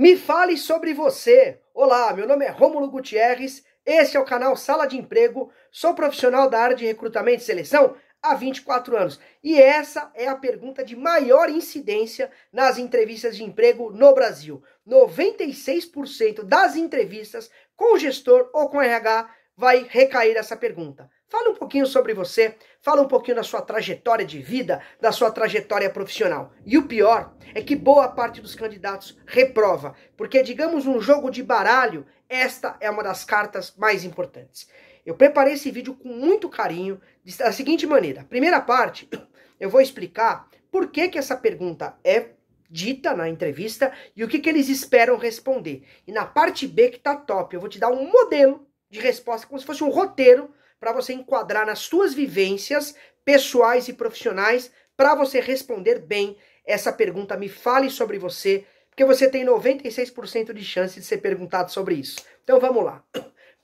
Me fale sobre você. Olá, meu nome é Rômulo Gutierrez, Esse é o canal Sala de Emprego, sou profissional da área de recrutamento e seleção há 24 anos. E essa é a pergunta de maior incidência nas entrevistas de emprego no Brasil. 96% das entrevistas com gestor ou com RH vai recair essa pergunta. Fala um pouquinho sobre você, fala um pouquinho da sua trajetória de vida, da sua trajetória profissional. E o pior é que boa parte dos candidatos reprova, porque, digamos, um jogo de baralho, esta é uma das cartas mais importantes. Eu preparei esse vídeo com muito carinho, da seguinte maneira: primeira parte, eu vou explicar por que, que essa pergunta é dita na entrevista e o que, que eles esperam responder. E na parte B, que tá top, eu vou te dar um modelo de resposta, como se fosse um roteiro para você enquadrar nas suas vivências pessoais e profissionais, para você responder bem essa pergunta. Me fale sobre você, porque você tem 96% de chance de ser perguntado sobre isso. Então vamos lá.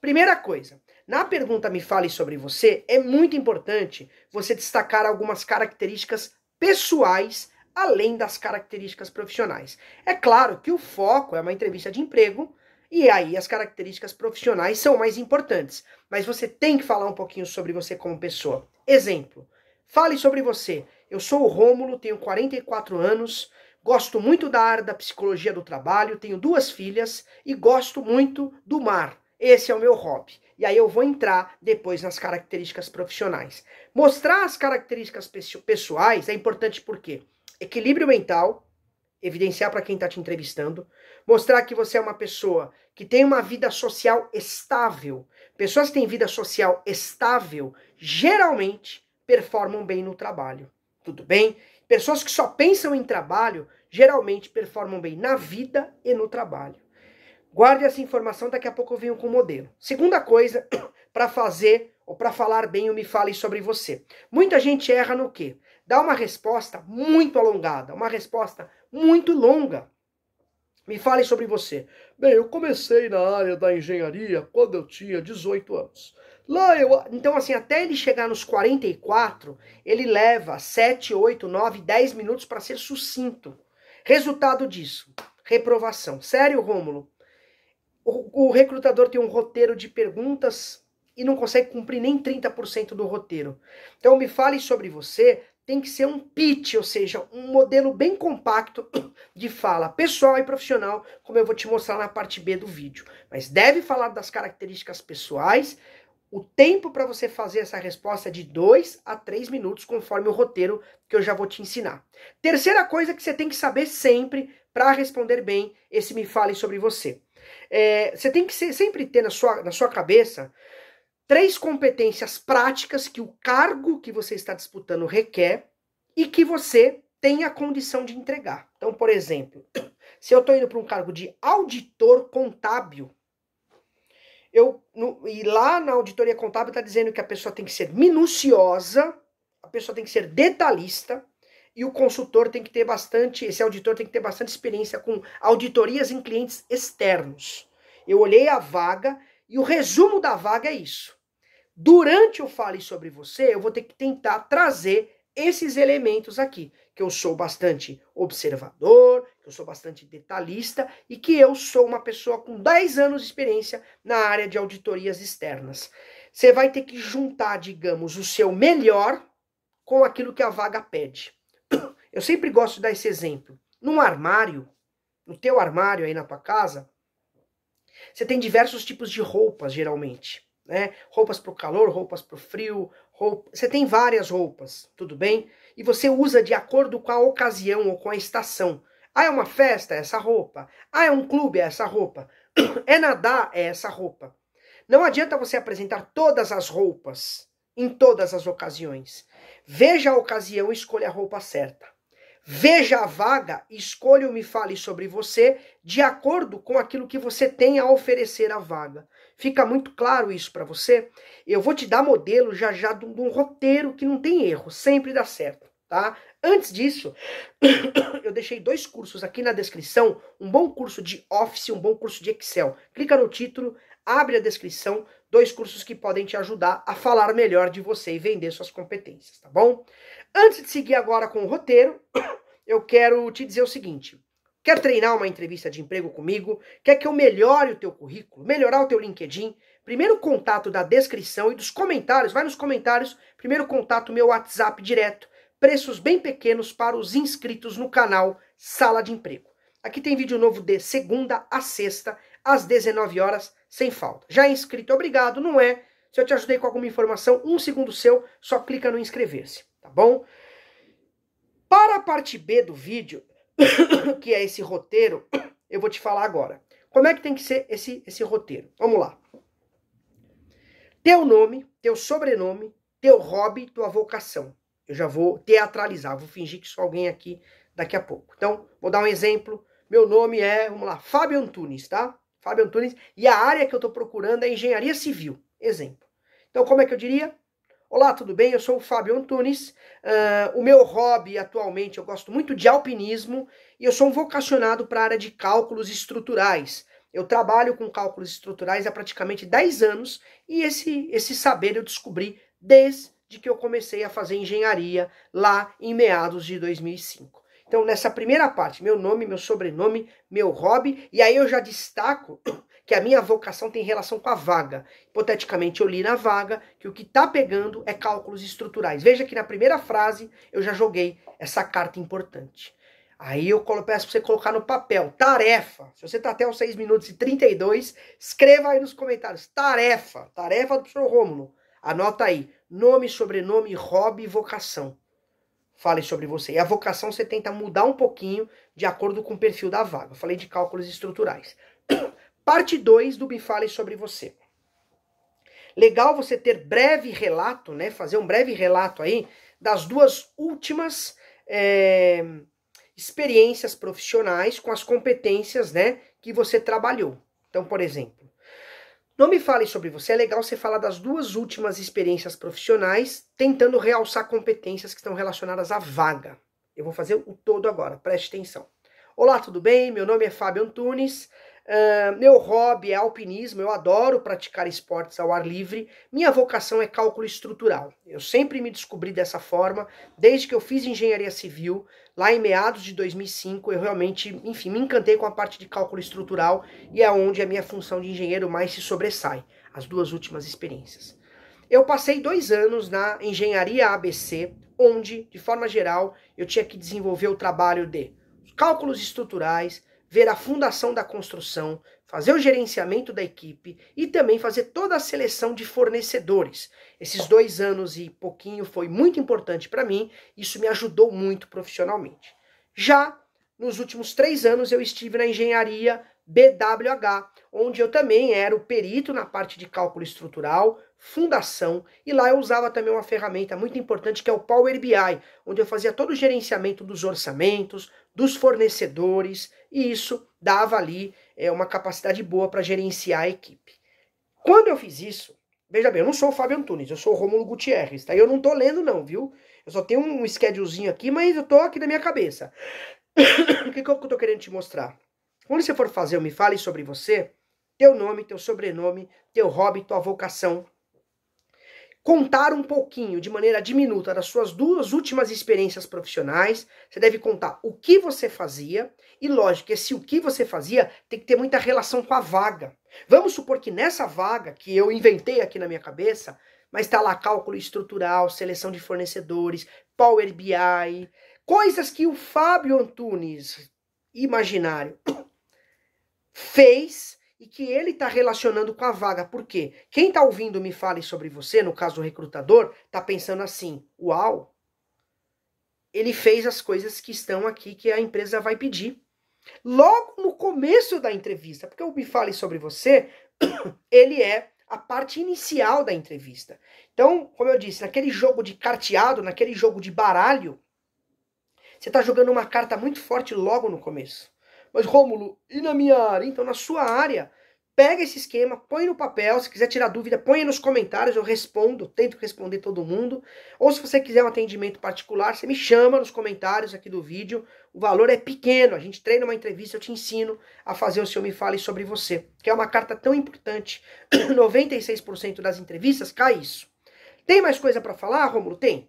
Primeira coisa, na pergunta Me Fale sobre você, é muito importante você destacar algumas características pessoais além das características profissionais. É claro que o foco é uma entrevista de emprego, e aí as características profissionais são mais importantes. Mas você tem que falar um pouquinho sobre você como pessoa. Exemplo, fale sobre você. Eu sou o Rômulo, tenho 44 anos, gosto muito da área da psicologia do trabalho, tenho duas filhas e gosto muito do mar. Esse é o meu hobby. E aí eu vou entrar depois nas características profissionais. Mostrar as características pessoais é importante porque equilíbrio mental, evidenciar para quem está te entrevistando, mostrar que você é uma pessoa que tem uma vida social estável. Pessoas que têm vida social estável geralmente performam bem no trabalho. Tudo bem? Pessoas que só pensam em trabalho geralmente performam bem na vida e no trabalho. Guarde essa informação, daqui a pouco eu venho com o modelo. Segunda coisa, para fazer ou para falar bem o me fale sobre você. Muita gente erra no quê? Dá uma resposta muito alongada, uma resposta muito longa. Me fale sobre você. Bem, eu comecei na área da engenharia quando eu tinha 18 anos. Lá eu. Então, assim, até ele chegar nos 44, ele leva 7, 8, 9, 10 minutos para ser sucinto. Resultado disso: reprovação. Sério, Rômulo? O, o recrutador tem um roteiro de perguntas e não consegue cumprir nem 30% do roteiro. Então, me fale sobre você, tem que ser um pitch, ou seja, um modelo bem compacto de fala pessoal e profissional, como eu vou te mostrar na parte B do vídeo. Mas deve falar das características pessoais. O tempo para você fazer essa resposta é de 2 a 3 minutos, conforme o roteiro que eu já vou te ensinar. Terceira coisa que você tem que saber sempre para responder bem esse Me Fale Sobre Você. É, você tem que ser, sempre ter na sua, na sua cabeça três competências práticas que o cargo que você está disputando requer e que você tem a condição de entregar. Então, por exemplo, se eu estou indo para um cargo de auditor contábil, eu, no, e lá na auditoria contábil está dizendo que a pessoa tem que ser minuciosa, a pessoa tem que ser detalhista, e o consultor tem que ter bastante, esse auditor tem que ter bastante experiência com auditorias em clientes externos. Eu olhei a vaga e o resumo da vaga é isso. Durante o Fale Sobre Você, eu vou ter que tentar trazer esses elementos aqui, que eu sou bastante observador, que eu sou bastante detalhista e que eu sou uma pessoa com 10 anos de experiência na área de auditorias externas. Você vai ter que juntar, digamos, o seu melhor com aquilo que a vaga pede. Eu sempre gosto de dar esse exemplo. Num armário, no teu armário aí na tua casa, você tem diversos tipos de roupas, geralmente né? Roupas para o calor, roupas para o frio, roupa... você tem várias roupas, tudo bem? E você usa de acordo com a ocasião ou com a estação. Ah, é uma festa? É essa roupa. Ah, é um clube? É essa roupa. É nadar? É essa roupa. Não adianta você apresentar todas as roupas em todas as ocasiões. Veja a ocasião e escolha a roupa certa. Veja a vaga, escolha o Me Fale Sobre Você de acordo com aquilo que você tem a oferecer à vaga. Fica muito claro isso para você? Eu vou te dar modelo já já de um roteiro que não tem erro, sempre dá certo, tá? Antes disso, eu deixei dois cursos aqui na descrição, um bom curso de Office, um bom curso de Excel. Clica no título, abre a descrição, dois cursos que podem te ajudar a falar melhor de você e vender suas competências, tá bom? Antes de seguir agora com o roteiro, eu quero te dizer o seguinte: Quer treinar uma entrevista de emprego comigo? Quer que eu melhore o teu currículo? Melhorar o teu LinkedIn? Primeiro contato da descrição e dos comentários, vai nos comentários. Primeiro contato meu WhatsApp direto. Preços bem pequenos para os inscritos no canal Sala de Emprego. Aqui tem vídeo novo de segunda a sexta, às 19 horas, sem falta. Já é inscrito, obrigado, não é? Se eu te ajudei com alguma informação, um segundo seu, só clica no inscrever-se, tá bom? Para a parte B do vídeo, que é esse roteiro, eu vou te falar agora. Como é que tem que ser esse, esse roteiro? Vamos lá. Teu nome, teu sobrenome, teu hobby, tua vocação. Eu já vou teatralizar, vou fingir que sou alguém aqui daqui a pouco. Então, vou dar um exemplo. Meu nome é, vamos lá, Fábio Antunes, tá? Fábio Antunes. E a área que eu estou procurando é engenharia civil. Exemplo. Então, como é que eu diria? Olá, tudo bem? Eu sou o Fábio Antunes. Uh, o meu hobby atualmente, eu gosto muito de alpinismo e eu sou um vocacionado para a área de cálculos estruturais. Eu trabalho com cálculos estruturais há praticamente 10 anos e esse, esse saber eu descobri desde que eu comecei a fazer engenharia lá em meados de 2005. Então, nessa primeira parte, meu nome, meu sobrenome, meu hobby, e aí eu já destaco que a minha vocação tem relação com a vaga. Hipoteticamente, eu li na vaga que o que está pegando é cálculos estruturais. Veja que na primeira frase eu já joguei essa carta importante. Aí eu peço para você colocar no papel, tarefa. Se você está até os 6 minutos e 32, escreva aí nos comentários, tarefa, tarefa do professor Rômulo. Anota aí, nome, sobrenome, hobby vocação. Fale sobre você. E a vocação você tenta mudar um pouquinho de acordo com o perfil da vaga. Eu falei de cálculos estruturais. Parte 2 do Me Fale Sobre Você. Legal você ter breve relato, né? Fazer um breve relato aí das duas últimas é, experiências profissionais com as competências, né? Que você trabalhou. Então, por exemplo, não me fale sobre você, é legal você falar das duas últimas experiências profissionais, tentando realçar competências que estão relacionadas à vaga. Eu vou fazer o todo agora, preste atenção. Olá, tudo bem? Meu nome é Fábio Antunes. Ah, meu hobby é alpinismo, eu adoro praticar esportes ao ar livre. Minha vocação é cálculo estrutural. Eu sempre me descobri dessa forma, desde que eu fiz engenharia civil, lá em meados de 2005, eu realmente, enfim, me encantei com a parte de cálculo estrutural e é onde a minha função de engenheiro mais se sobressai, as duas últimas experiências. Eu passei dois anos na engenharia ABC, onde, de forma geral, eu tinha que desenvolver o trabalho de cálculos estruturais, ver a fundação da construção, fazer o gerenciamento da equipe e também fazer toda a seleção de fornecedores. Esses dois anos e pouquinho foi muito importante para mim, isso me ajudou muito profissionalmente. Já nos últimos três anos eu estive na engenharia BWH, onde eu também era o perito na parte de cálculo estrutural, fundação, e lá eu usava também uma ferramenta muito importante que é o Power BI, onde eu fazia todo o gerenciamento dos orçamentos, dos fornecedores, e isso dava ali é, uma capacidade boa para gerenciar a equipe. Quando eu fiz isso, veja bem, eu não sou o Fábio Antunes, eu sou o Romulo Gutierrez, tá? Eu não tô lendo não, viu? Eu só tenho um schedulezinho aqui, mas eu tô aqui na minha cabeça. o que, que eu tô querendo te mostrar? Quando você for fazer, eu me fale sobre você, teu nome, teu sobrenome, teu hobby, tua vocação. Contar um pouquinho, de maneira diminuta, das suas duas últimas experiências profissionais. Você deve contar o que você fazia. E lógico, esse o que você fazia tem que ter muita relação com a vaga. Vamos supor que nessa vaga, que eu inventei aqui na minha cabeça, mas está lá cálculo estrutural, seleção de fornecedores, Power BI, coisas que o Fábio Antunes, imaginário, fez e que ele está relacionando com a vaga. Por quê? Quem está ouvindo me fale sobre você, no caso o recrutador, está pensando assim: uau, ele fez as coisas que estão aqui que a empresa vai pedir. Logo no começo da entrevista, porque o Me Fale sobre Você, ele é a parte inicial da entrevista. Então, como eu disse, naquele jogo de carteado, naquele jogo de baralho, você está jogando uma carta muito forte logo no começo. Mas, Rômulo, e na minha área? Então, na sua área, pega esse esquema, põe no papel. Se quiser tirar dúvida, põe nos comentários, eu respondo, tento responder todo mundo. Ou se você quiser um atendimento particular, você me chama nos comentários aqui do vídeo. O valor é pequeno, a gente treina uma entrevista, eu te ensino a fazer o seu Me Fale Sobre Você, que é uma carta tão importante. 96% das entrevistas cai isso. Tem mais coisa para falar, Rômulo? Tem.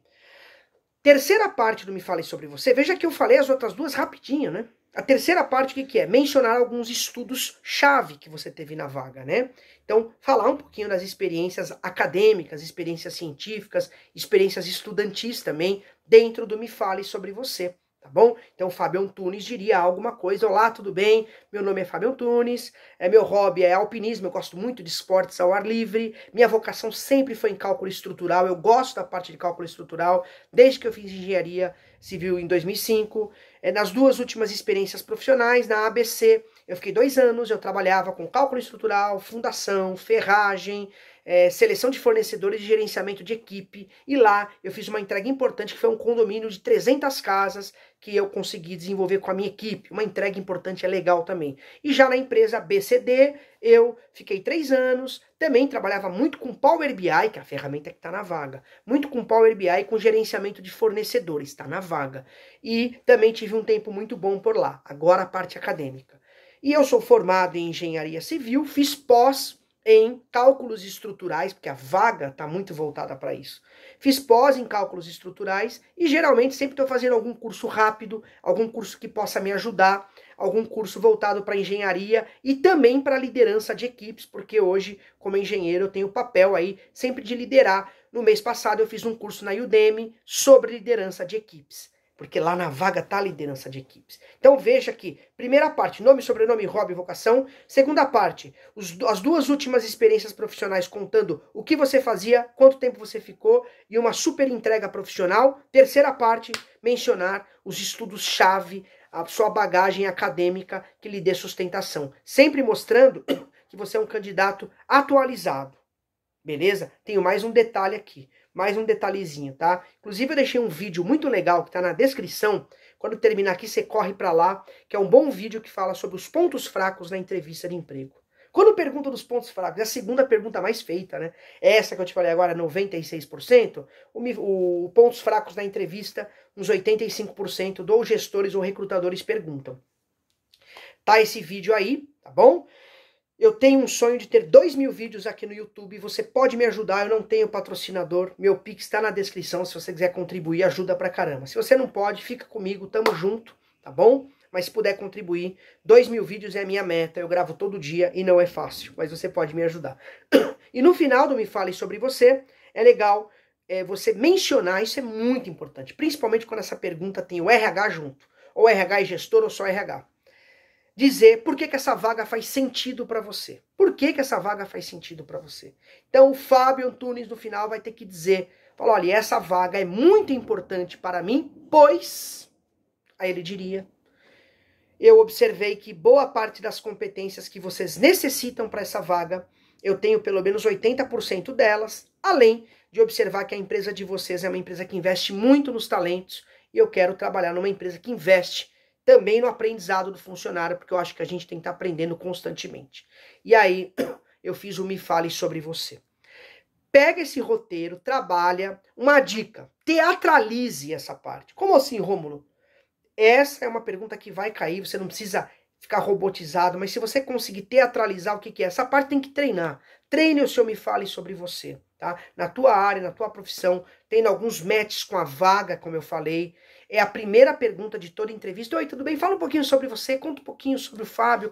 Terceira parte do Me Fale Sobre Você. Veja que eu falei as outras duas rapidinho, né? A terceira parte, o que, que é? Mencionar alguns estudos-chave que você teve na vaga, né? Então, falar um pouquinho das experiências acadêmicas, experiências científicas, experiências estudantis também, dentro do Me Fale Sobre Você tá bom? Então Fabião Tunes diria alguma coisa: Olá, tudo bem? Meu nome é Fabião Tunes, é, meu hobby é alpinismo, eu gosto muito de esportes ao ar livre, minha vocação sempre foi em cálculo estrutural, eu gosto da parte de cálculo estrutural desde que eu fiz engenharia civil em 2005. É, nas duas últimas experiências profissionais, na ABC, eu fiquei dois anos, eu trabalhava com cálculo estrutural, fundação, ferragem é, seleção de fornecedores e gerenciamento de equipe. E lá eu fiz uma entrega importante que foi um condomínio de 300 casas que eu consegui desenvolver com a minha equipe. Uma entrega importante é legal também. E já na empresa BCD eu fiquei três anos, também trabalhava muito com Power BI, que é a ferramenta que está na vaga, muito com Power BI e com gerenciamento de fornecedores, está na vaga. E também tive um tempo muito bom por lá. Agora a parte acadêmica. E eu sou formado em engenharia civil, fiz pós em cálculos estruturais, porque a vaga está muito voltada para isso. Fiz pós em cálculos estruturais e geralmente sempre estou fazendo algum curso rápido, algum curso que possa me ajudar, algum curso voltado para engenharia e também para liderança de equipes, porque hoje, como engenheiro, eu tenho o papel aí sempre de liderar. No mês passado eu fiz um curso na Udemy sobre liderança de equipes. Porque lá na vaga está a liderança de equipes. Então veja aqui, primeira parte, nome, sobrenome, hobby, vocação. Segunda parte, os, as duas últimas experiências profissionais contando o que você fazia, quanto tempo você ficou e uma super entrega profissional. Terceira parte, mencionar os estudos-chave, a sua bagagem acadêmica que lhe dê sustentação. Sempre mostrando que você é um candidato atualizado. Beleza? Tenho mais um detalhe aqui mais um detalhezinho, tá? Inclusive eu deixei um vídeo muito legal que está na descrição. Quando terminar aqui, você corre para lá, que é um bom vídeo que fala sobre os pontos fracos na entrevista de emprego. Quando pergunta dos pontos fracos, é a segunda pergunta mais feita, né? É essa que eu te falei agora, 96%, o, o pontos fracos na entrevista, uns 85% dos gestores ou recrutadores perguntam. Tá esse vídeo aí, tá bom? Eu tenho um sonho de ter dois mil vídeos aqui no YouTube. Você pode me ajudar. Eu não tenho patrocinador. Meu Pix está na descrição. Se você quiser contribuir, ajuda pra caramba. Se você não pode, fica comigo. Tamo junto, tá bom? Mas se puder contribuir, dois mil vídeos é a minha meta. Eu gravo todo dia e não é fácil. Mas você pode me ajudar. E no final do Me Fale Sobre Você, é legal é, você mencionar. Isso é muito importante. Principalmente quando essa pergunta tem o RH junto. Ou RH e gestor ou só RH dizer por que, que essa vaga faz sentido para você. Por que, que essa vaga faz sentido para você? Então o Fábio Antunes no final vai ter que dizer, falou olha, essa vaga é muito importante para mim, pois, aí ele diria, eu observei que boa parte das competências que vocês necessitam para essa vaga, eu tenho pelo menos 80% delas, além de observar que a empresa de vocês é uma empresa que investe muito nos talentos e eu quero trabalhar numa empresa que investe também no aprendizado do funcionário, porque eu acho que a gente tem que estar tá aprendendo constantemente. E aí eu fiz o Me Fale Sobre Você. Pega esse roteiro, trabalha. Uma dica: teatralize essa parte. Como assim, Rômulo? Essa é uma pergunta que vai cair, você não precisa ficar robotizado, mas se você conseguir teatralizar o que, que é, essa parte tem que treinar. Treine o seu Me Fale Sobre Você, tá? Na tua área, na tua profissão, tendo alguns matches com a vaga, como eu falei, é a primeira pergunta de toda entrevista. Oi, tudo bem? Fala um pouquinho sobre você, conta um pouquinho sobre o Fábio.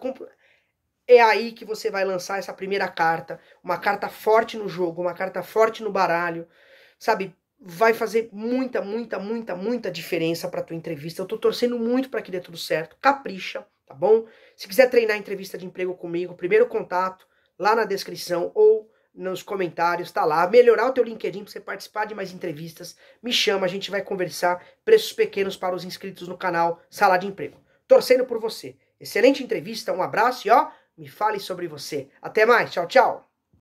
É aí que você vai lançar essa primeira carta. Uma carta forte no jogo, uma carta forte no baralho. Sabe? Vai fazer muita, muita, muita, muita diferença para tua entrevista. Eu tô torcendo muito para que dê tudo certo. Capricha, tá bom? Se quiser treinar entrevista de emprego comigo, primeiro contato lá na descrição ou nos comentários, tá lá. Melhorar o teu LinkedIn para você participar de mais entrevistas. Me chama, a gente vai conversar. Preços pequenos para os inscritos no canal Sala de Emprego. Torcendo por você. Excelente entrevista, um abraço e ó, me fale sobre você. Até mais, tchau, tchau.